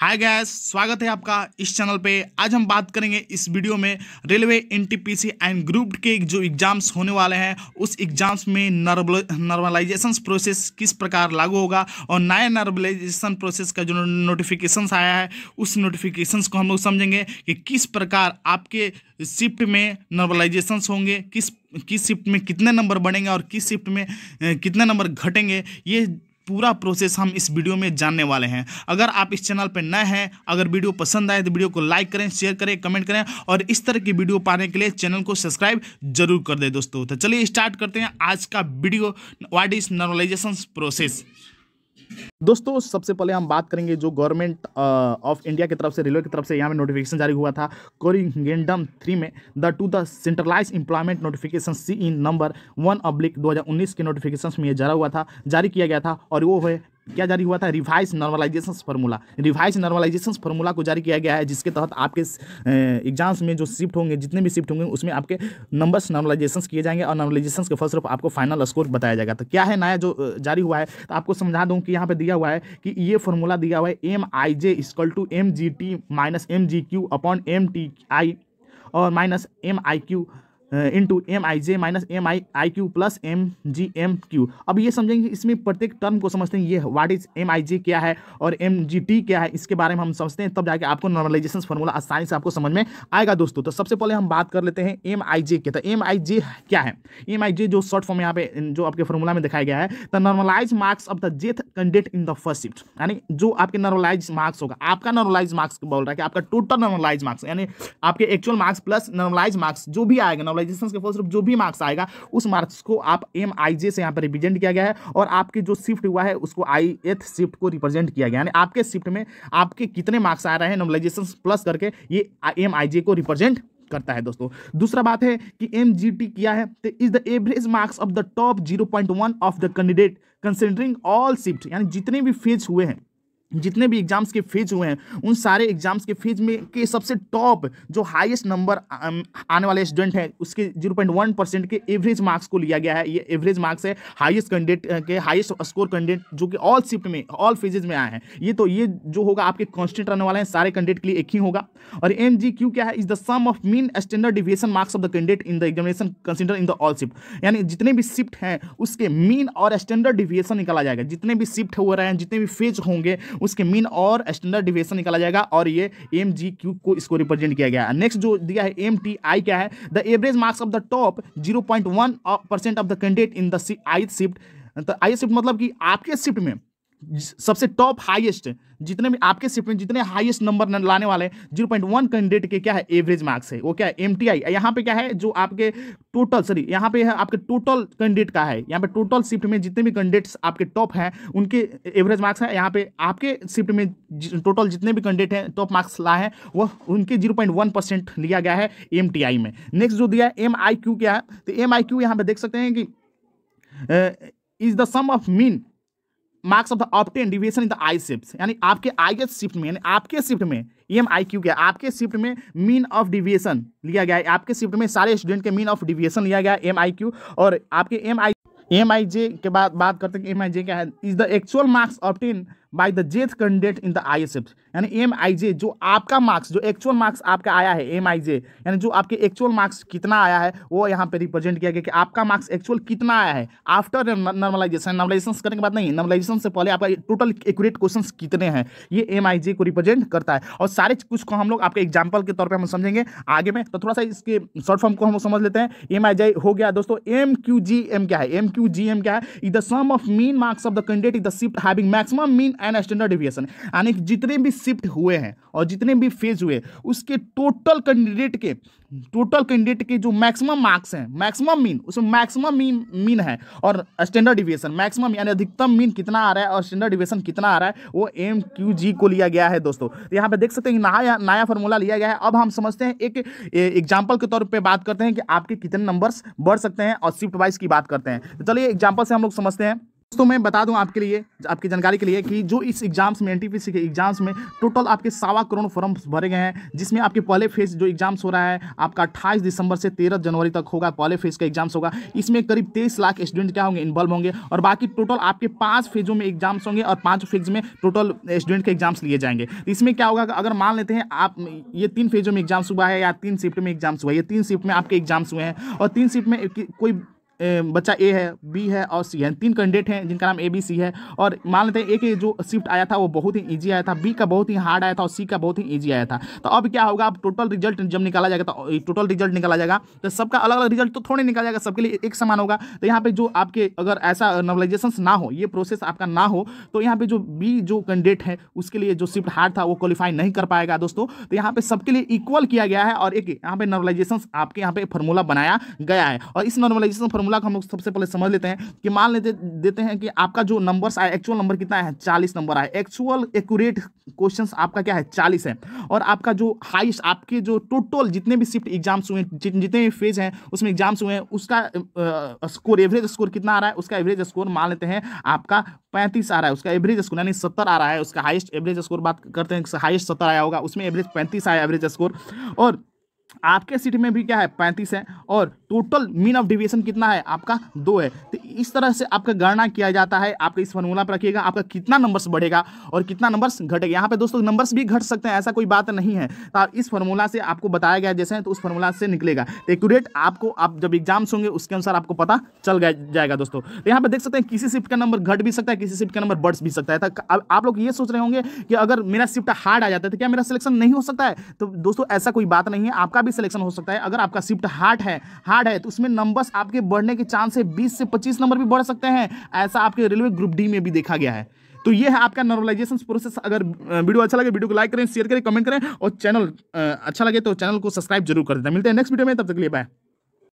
hi guys स्वागत है आपका इस चैनल पे आज हम बात करेंगे इस वीडियो में रेलवे एनटीपीसी एंड ग्रुप के जो एग्जाम्स होने वाले हैं उस एग्जाम्स में नर्बल नॉर्मलाइजेशन प्रोसेस किस प्रकार लागू होगा और नया नॉर्मलाइजेशन प्रोसेस का जो नोटिफिकेशन आया है उस नोटिफिकेशन को हम लोग समझेंगे कि किस प्रकार आपके शिफ्ट में नॉर्मलाइजेशन होंगे किस किस शिफ्ट में कितने नंबर बढ़ेंगे और किस शिफ्ट में कितने नंबर घटेंगे ये पूरा प्रोसेस हम इस वीडियो में जानने वाले हैं अगर आप इस चैनल पर नए हैं अगर वीडियो पसंद आए तो वीडियो को लाइक करें शेयर करें कमेंट करें और इस तरह की वीडियो पाने के लिए चैनल को सब्सक्राइब जरूर कर दें दोस्तों तो चलिए स्टार्ट करते हैं आज का video what is normalization process दोस्तों सबसे पहले हम बात करेंगे जो गवर्नमेंट ऑफ इंडिया की तरफ से रेलवे की तरफ से यहाँ में नोटिफिकेशन जारी हुआ था कोरिंगेंडम थ्री में the to the centralized employment notification C N number one oblique दो के नोटिफिकेशन में यह जारा हुआ था जारी किया गया था और वो है क्या जारी हुआ था revised normalization formula revised normalization formula को जारी किया गया है जिसके तहत आपके एग्जाम्स में जो शिफ्ट होंगे जितने भी शिफ्ट होंगे उसमें आपके नंबर्स नॉर्मलाइजेशन किए जाएंगे और नॉर्मलाइजेशन के फर्स्ट आपको फाइनल स्कोर बताया जाएगा तो क्या है नया जो जारी हुआ है तो आपको समझा दूँ कि यहाँ पर दिया हुआ है कि ये फॉर्मूला दिया हुआ है M I J is equal to M G T minus M G Q upon M T I और minus M I Q into M I J minus M I I Q plus M G M Q अब ये समझेंगे इसमें प्रत्येक term को समझते हैं ये what is M I J क्या है और एम जी टी क्या है इसके बारे में हम समझते हैं तब जाके आपको नॉर्मलाइजेशन फॉर्मूला आसानी से आपको समझ में आएगा दोस्तों तो सबसे पहले हम बात कर लेते हैं एम आई जे के तो एम आई जे क्या है एम आई जे जो शॉर्ट फॉर्म यहाँ पे जो आपके फॉर्मूला में दिखाया गया है the normalized marks of the jth candidate in the first shift यानी जो आपके नॉर्मलाइज मार्क्स होगा आपका नॉर्मलाइज मार्क्स बोल रहा है कि आपका टोटल नॉर्मलाइज मार्क्स यानी आपके actual marks plus normalized marks जो भी आएगा नॉर्मलाइजेशन के फलस्वरूप जो भी मार्क्स आएगा उस मार्क्स को आप एम आई जे से यहाँ पर रिप्रेजेंट किया गया है और आपके जो शिफ्ट हुआ है उसको आई एथ शिफ्ट को रिप्रेजेंट किया गया यानी आपके शिफ्ट में आपके कितने मार्क्स आ रहे हैं नॉर्मलाइजेशन प्लस करके ये एम आई जे को रिप्रेजेंट करता है दोस्तों दूसरा बात है कि एम जी टी किया है तो is the average marks of the top zero point one of the candidate considering all shift यानी जितने भी फेज हुए हैं जितने भी एग्जाम्स के फीस हुए हैं उन सारे एग्जाम्स के फीस में के सबसे टॉप जो हाईएस्ट नंबर आने वाले स्टूडेंट हैं उसके जीरो पॉइंट वन परसेंट के एवरेज मार्क्स को लिया गया है ये एवरेज मार्क्स है हाईएस्ट कैंडिडेट के हाईएस्ट स्कोर कैंडिडेट जो कि ऑल शिफ्ट में ऑल फेजेज में आए हैं ये तो ये जो होगा आपके कॉन्स्टेंट रहने वाले हैं सारे कैंडिडेट के लिए एक ही होगा और एम क्या है is the sum of mean standard deviation marks of the candidate in the examination consider in the all shift यानी जितने भी शिफ्ट हैं उसके मीन और स्टैंडर्ड डिविएशन निकाला जाएगा जितने भी शिफ्ट हो रहे हैं जितने भी फेज होंगे उसके मीन और स्टैंडर्ड डिवेशन निकाला जाएगा और ये एम जी क्यू को इसको रिप्रेजेंट किया गया है नेक्स्ट जो दिया है एम टी आई क्या है the average marks of the top zero point one percent of the candidate in the I shift तो आई शिफ्ट मतलब कि आपके शिफ्ट में सबसे टॉप हाईएस्ट जितने भी आपके शिफ्ट में जितने हाईएस्ट नंबर लाने वाले जीरो पॉइंट वन कैंडिडेट के क्या है एवरेज मार्क्स है वो क्या है एम टी यहाँ पे क्या है जो आपके टोटल सॉरी यहाँ पे है आपके टोटल कैंडिडेट का है यहाँ पे टोटल शिफ्ट में जितने भी कैंडिडेट्स आपके टॉप हैं उनके एवरेज मार्क्स है यहाँ पे आपके शिफ्ट में टोटल जितने भी कैंडिडेट हैं टॉप मार्क्स लाए हैं वो उनके जीरो पॉइंट वन परसेंट लिया गया है एम टी आई में नेक्स्ट जो दिया है एम आई क्यू क्या है तो एम आई क्यू देख सकते हैं कि is the sum of mean marks of the obtain deviation in the I shift यानी आपके आई एस शिफ्ट में यानी आपके शिफ्ट में ई एम आई क्यू क्या आपके शिफ्ट में मीन ऑफ डिविएशन लिया गया है आपके शिफ्ट में सारे स्टूडेंट के मीन ऑफ डिविएशन लिया गया एम आई क्यू और आपके एम आई एम आई जे के बाद बात करते हैं एम आई जे क्या है is the actual marks obtain by the jth candidate in the I S F यानी एम आई जे जो आपका मार्क्स जो एक्चुअल मार्क्स आपका आया है एम आई जे यानी जो आपके एक्चुअल मार्क्स कितना आया है वो यहाँ पे रिप्रेजेंट किया गया कि आपका मार्क्स एक्चुअल कितना आया है आफ्टर नॉर्मलाइजेशन नॉर्मलाइजेशन करने के बाद नहीं नॉर्मलाइजेशन से पहले आपका टोटल एक्यूरेट क्वेश्चन कितने हैं ये एम आई जे को रिप्रेजेंट करता है और सारे कुछ को हम लोग आपके एग्जाम्पल के तौर पर हम समझेंगे आगे में तो थोड़ा सा इसके शॉर्ट फॉर्म को हम समझ लेते हैं एम आई जे हो गया दोस्तों एम क्यू जी एम क्या है एम क्यू जी एम क्या है is the sum of mean marks of the candidate is the shift having maximum mean and standard deviation यानी कि जितने भी शिफ्ट हुए हैं और जितने भी फेज हुए उसके टोटल कैंडिडेट के टोटल कैंडिडेट के जो मैक्सिमम मार्क्स हैं मैक्सिमम मीन उसमें मैक्सिमम मीन मीन है और स्टैंडर्ड डिविएशन मैक्सिमम यानी अधिकतम मीन कितना आ रहा है और स्टैंडर्ड डिविएशन कितना आ रहा है वो एम क्यू जी को लिया गया है दोस्तों तो यहाँ पे देख सकते हैं नया नया फॉर्मूला लिया गया है अब हम समझते हैं एक एग्जाम्पल के तौर पर बात करते हैं कि आपके कितने नंबर्स बढ़ सकते हैं और शिफ्ट वाइज की बात करते हैं तो चलिए एग्जाम्पल से हम लोग समझते हैं दोस्तों मैं बता दूं आपके लिए आपकी जानकारी के लिए कि जो इस एग्जाम्स में एनटीपीसी के एग्जाम्स में टोटल आपके सवा करोड़ फॉर्म भरे गए हैं जिसमें आपके पहले फेज जो एग्जाम्स हो रहा है आपका 28 दिसंबर से 13 जनवरी तक होगा पहले फेज का एग्जाम्स होगा इसमें करीब तेईस लाख स्टूडेंट क्या होंगे इन्वॉल्व होंगे और बाकी टोटल आपके पाँच फेजों में एग्जाम्स होंगे और पाँच फेज में टोटल स्टूडेंट के एग्जाम्स लिए जाएंगे तो इसमें क्या होगा अगर मान लेते हैं आप ये तीन फेजों में एग्जाम्स हुआ है या तीन शिफ्ट में एग्जाम्स हुआ है ये तीन शिफ्ट में आपके एग्जाम्स हुए हैं और तीन शिफ्ट में कोई बच्चा ए है बी है और सी है तीन कैंडिडेट हैं जिनका नाम ए बी सी है और मान लेते हैं ए के जो शिफ्ट आया था वो बहुत ही ईजी आया था बी का बहुत ही हार्ड आया था और सी का बहुत ही ईजी आया था तो अब क्या होगा अब टोटल रिजल्ट जब निकाला जाएगा तो टोटल रिजल्ट निकाला जाएगा तो सबका अलग अलग रिजल्ट तो थोड़े निकाला जाएगा सबके लिए एक समान होगा तो यहाँ पर जो आपके अगर ऐसा नॉर्मलाइजेशन ना हो ये प्रोसेस आपका ना हो तो यहाँ पर जो बी जो कैंडिडेट है उसके लिए जो शिफ्ट हार्ड था वो क्वालिफाई नहीं कर पाएगा दोस्तों तो यहाँ पर सबके लिए इक्वल किया गया है और एक यहाँ पर नॉर्मलाइजेशन आपके यहाँ पर फॉर्मूला बनाया गया है और इस नॉर्मलाइजेशन फॉर्मूला फॉर्मूला को हम लोग सबसे पहले समझ लेते हैं कि मान लेते देते हैं कि आपका जो नंबर्स आए एक्चुअल नंबर कितना है चालीस नंबर आए एक्चुअल एक्यूरेट क्वेश्चन आपका क्या है चालीस है और आपका जो हाइस्ट आपके जो टोटल जितने भी शिफ्ट एग्जाम्स हुए जितने भी फेज हैं उसमें एग्जाम्स हुए हैं उसका स्कोर एवरेज स्कोर कितना आ रहा है उसका एवरेज स्कोर मान लेते हैं आपका पैंतीस आ रहा है उसका एवरेज स्कोर यानी सत्तर आ रहा है उसका हाइस्ट एवरेज स्कोर बात करते हैं हाइस्ट सत्तर आया होगा उसमें एवरेज पैंतीस आया एवरेज स्कोर और आपके सीट में भी क्या है पैंतीस है और टोटल मीन ऑफ डिविएशन कितना है आपका दो है तो इस तरह से आपका गणना किया जाता है आपका इस फॉर्मूला पर रखिएगा आपका कितना नंबर्स बढ़ेगा और कितना नंबर्स घटेगा यहाँ पे दोस्तों नंबर्स भी घट सकते हैं ऐसा कोई बात नहीं है तो इस फॉर्मूला से आपको बताया गया जैसे तो उस फॉर्मूला से निकलेगा तो एक्यूरेट आपको आप जब एग्जाम्स होंगे उसके अनुसार आपको पता चल जाएगा दोस्तों तो यहाँ पर देख सकते हैं किसी शिफ्ट का नंबर घट भी सकता है किसी शिफ्ट का नंबर बढ़ भी सकता है तो आप लोग ये सोच रहे होंगे कि अगर मेरा शिफ्ट हार्ड आ जाता है तो क्या मेरा सिलेक्शन नहीं हो सकता है तो दोस्तों ऐसा कोई बात नहीं है आपका भी सिलेक्शन हो सकता है अगर आपका शिफ्ट हार्ड है हार्ड है तो उसमें नंबर्स आपके बढ़ने के चांस है बीस से पच्चीस नंबर भी बढ़ सकते हैं ऐसा आपके रेलवे ग्रुप डी में भी देखा गया है तो ये है आपका नॉर्मलाइजेशन प्रोसेस अगर वीडियो अच्छा लगे वीडियो को लाइक करें शेयर करें कमेंट करें और चैनल अच्छा लगे तो चैनल को सब्सक्राइब जरूर कर देना मिलते हैं नेक्स्ट वीडियो में तब तक लिए बाय